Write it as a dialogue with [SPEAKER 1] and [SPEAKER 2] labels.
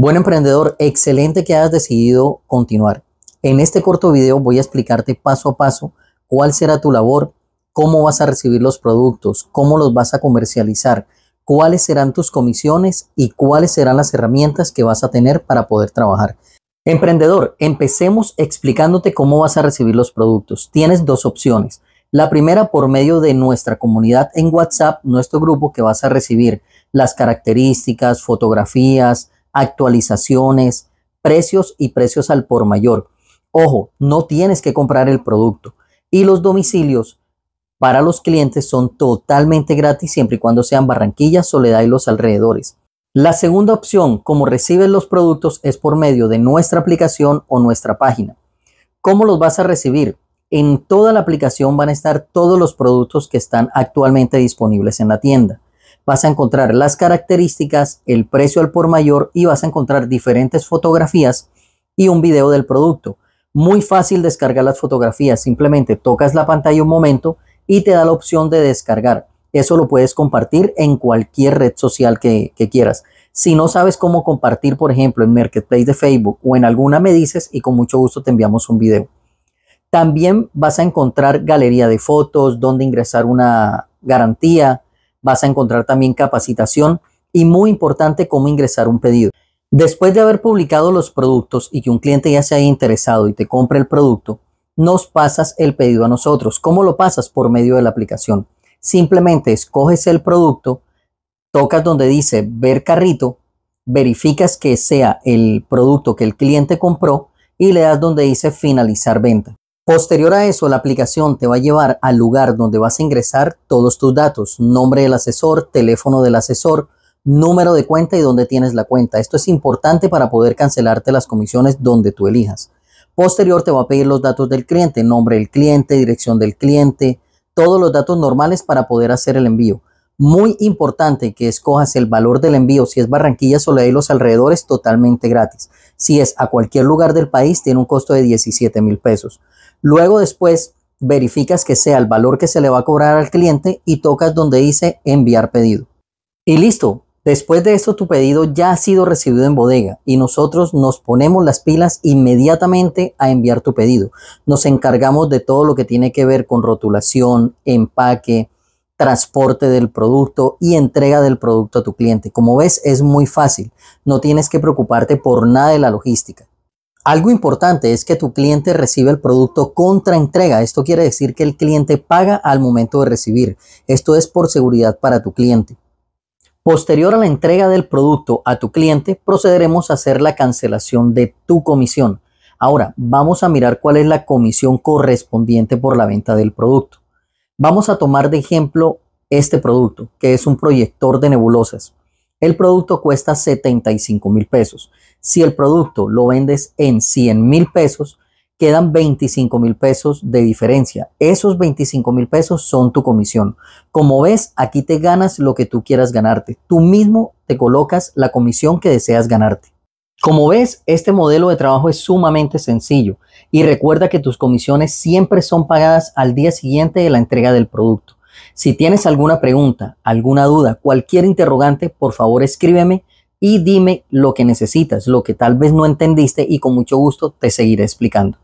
[SPEAKER 1] Buen emprendedor, excelente que hayas decidido continuar. En este corto video voy a explicarte paso a paso cuál será tu labor, cómo vas a recibir los productos, cómo los vas a comercializar, cuáles serán tus comisiones y cuáles serán las herramientas que vas a tener para poder trabajar. Emprendedor, empecemos explicándote cómo vas a recibir los productos. Tienes dos opciones. La primera por medio de nuestra comunidad en WhatsApp, nuestro grupo que vas a recibir las características, fotografías, actualizaciones, precios y precios al por mayor. Ojo, no tienes que comprar el producto. Y los domicilios para los clientes son totalmente gratis siempre y cuando sean Barranquilla, Soledad y los alrededores. La segunda opción, como recibes los productos, es por medio de nuestra aplicación o nuestra página. ¿Cómo los vas a recibir? En toda la aplicación van a estar todos los productos que están actualmente disponibles en la tienda vas a encontrar las características, el precio al por mayor y vas a encontrar diferentes fotografías y un video del producto. Muy fácil descargar las fotografías, simplemente tocas la pantalla un momento y te da la opción de descargar. Eso lo puedes compartir en cualquier red social que, quieras. Si no sabes cómo compartir, por ejemplo, en Marketplace de Facebook o en alguna, me dices y con mucho gusto te enviamos un video. También vas a encontrar galería de fotos, donde ingresar una garantía, Vas a encontrar también capacitación y muy importante cómo ingresar un pedido. Después de haber publicado los productos y que un cliente ya se haya interesado y te compre el producto, nos pasas el pedido a nosotros. ¿Cómo lo pasas? Por medio de la aplicación. Simplemente escoges el producto, tocas donde dice ver carrito, verificas que sea el producto que el cliente compró y le das donde dice finalizar venta. Posterior a eso, la aplicación te va a llevar al lugar donde vas a ingresar todos tus datos, nombre del asesor, teléfono del asesor, número de cuenta y donde tienes la cuenta. Esto es importante para poder cancelarte las comisiones donde tú elijas. Posterior te va a pedir los datos del cliente, nombre del cliente, dirección del cliente, todos los datos normales para poder hacer el envío. Muy importante que escojas el valor del envío. Si es Barranquilla, Soledad de los alrededores, totalmente gratis. Si es a cualquier lugar del país, tiene un costo de 17 mil pesos. Luego después verificas que sea el valor que se le va a cobrar al cliente y tocas donde dice enviar pedido. Y listo, después de esto tu pedido ya ha sido recibido en bodega y nosotros nos ponemos las pilas inmediatamente a enviar tu pedido. Nos encargamos de todo lo que tiene que ver con rotulación, empaque, transporte del producto y entrega del producto a tu cliente. Como ves, es muy fácil. No tienes que preocuparte por nada de la logística. Algo importante es que tu cliente recibe el producto contra entrega. Esto quiere decir que el cliente paga al momento de recibir. Esto es por seguridad para tu cliente. Posterior a la entrega del producto a tu cliente, procederemos a hacer la cancelación de tu comisión. Ahora, vamos a mirar cuál es la comisión correspondiente por la venta del producto. Vamos a tomar de ejemplo este producto, que es un proyector de nebulosas. El producto cuesta 75 mil pesos. Si el producto lo vendes en 100 mil pesos, quedan 25 mil pesos de diferencia. Esos 25 mil pesos son tu comisión. Como ves, aquí te ganas lo que tú quieras ganarte. Tú mismo te colocas la comisión que deseas ganarte. Como ves, este modelo de trabajo es sumamente sencillo y recuerda que tus comisiones siempre son pagadas al día siguiente de la entrega del producto. Si tienes alguna pregunta, alguna duda, cualquier interrogante, por favor escríbeme y dime lo que necesitas, lo que tal vez no entendiste y con mucho gusto te seguiré explicando.